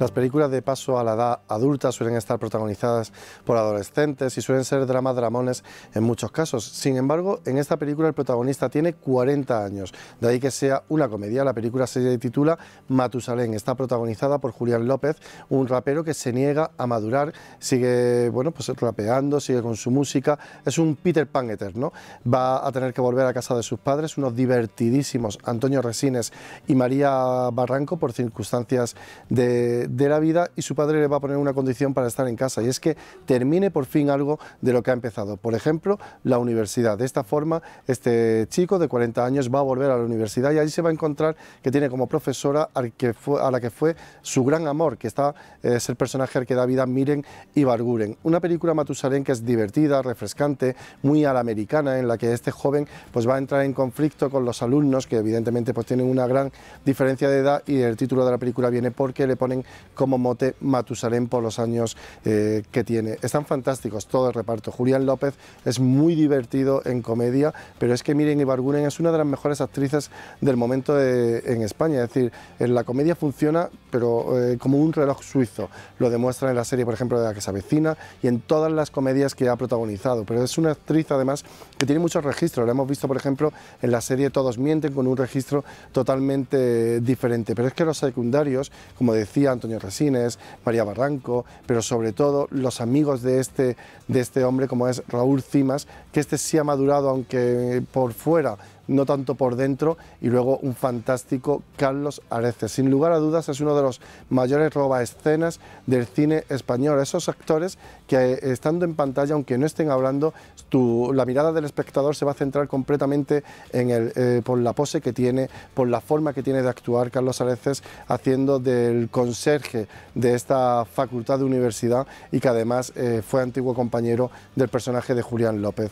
Las películas de paso a la edad adulta suelen estar protagonizadas por adolescentes y suelen ser dramas dramones en muchos casos. Sin embargo, en esta película el protagonista tiene 40 años, de ahí que sea una comedia. La película se titula Matusalén, está protagonizada por Julián López, un rapero que se niega a madurar, sigue, bueno, pues rapeando, sigue con su música, es un Peter Pan eterno. Va a tener que volver a casa de sus padres, unos divertidísimos Antonio Resines y María Barranco por circunstancias de de la vida y su padre le va a poner una condición para estar en casa y es que termine por fin algo de lo que ha empezado. Por ejemplo, la universidad. De esta forma, este chico de 40 años va a volver a la universidad y ahí se va a encontrar que tiene como profesora al que fue, a la que fue su gran amor, que está, es el personaje al que da vida Miren y Barguren. Una película Matusalén que es divertida, refrescante, muy a la americana, en la que este joven pues, va a entrar en conflicto con los alumnos, que evidentemente pues, tienen una gran diferencia de edad y el título de la película viene porque le ponen como mote Matusalén por los años eh, que tiene. Están fantásticos todo el reparto. Julián López es muy divertido en comedia, pero es que Miren Ibarguren es una de las mejores actrices del momento en España. Es decir, en la comedia funciona, pero eh, como un reloj suizo. Lo demuestra en la serie, por ejemplo, de la que se avecina y en todas las comedias que ha protagonizado. Pero es una actriz, además, que tiene muchos registros. La hemos visto, por ejemplo, en la serie Todos Mienten, con un registro totalmente diferente. Pero es que los secundarios, como decía Antonio, Resines, María Barranco, pero sobre todo los amigos de este, de este hombre como es Raúl Cimas, que este sí ha madurado, aunque por fuera no tanto por dentro, y luego un fantástico Carlos Areces. Sin lugar a dudas es uno de los mayores escenas... del cine español, esos actores que eh, estando en pantalla, aunque no estén hablando, la mirada del espectador se va a centrar completamente en el, eh, por la pose que tiene, por la forma que tiene de actuar Carlos Areces haciendo del conserje de esta facultad de universidad y que además eh, fue antiguo compañero del personaje de Julián López.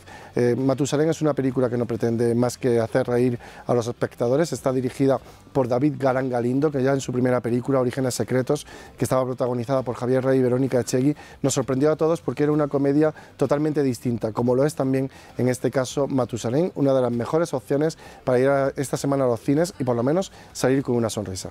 Matusalén es una película que no pretende más que hacer hacer reír a los espectadores. Está dirigida por David Galán Galindo, que ya en su primera película, Orígenes Secretos, que estaba protagonizada por Javier Rey y Verónica Echegui, nos sorprendió a todos porque era una comedia totalmente distinta, como lo es también en este caso Matusalén, una de las mejores opciones para ir a esta semana a los cines y por lo menos salir con una sonrisa.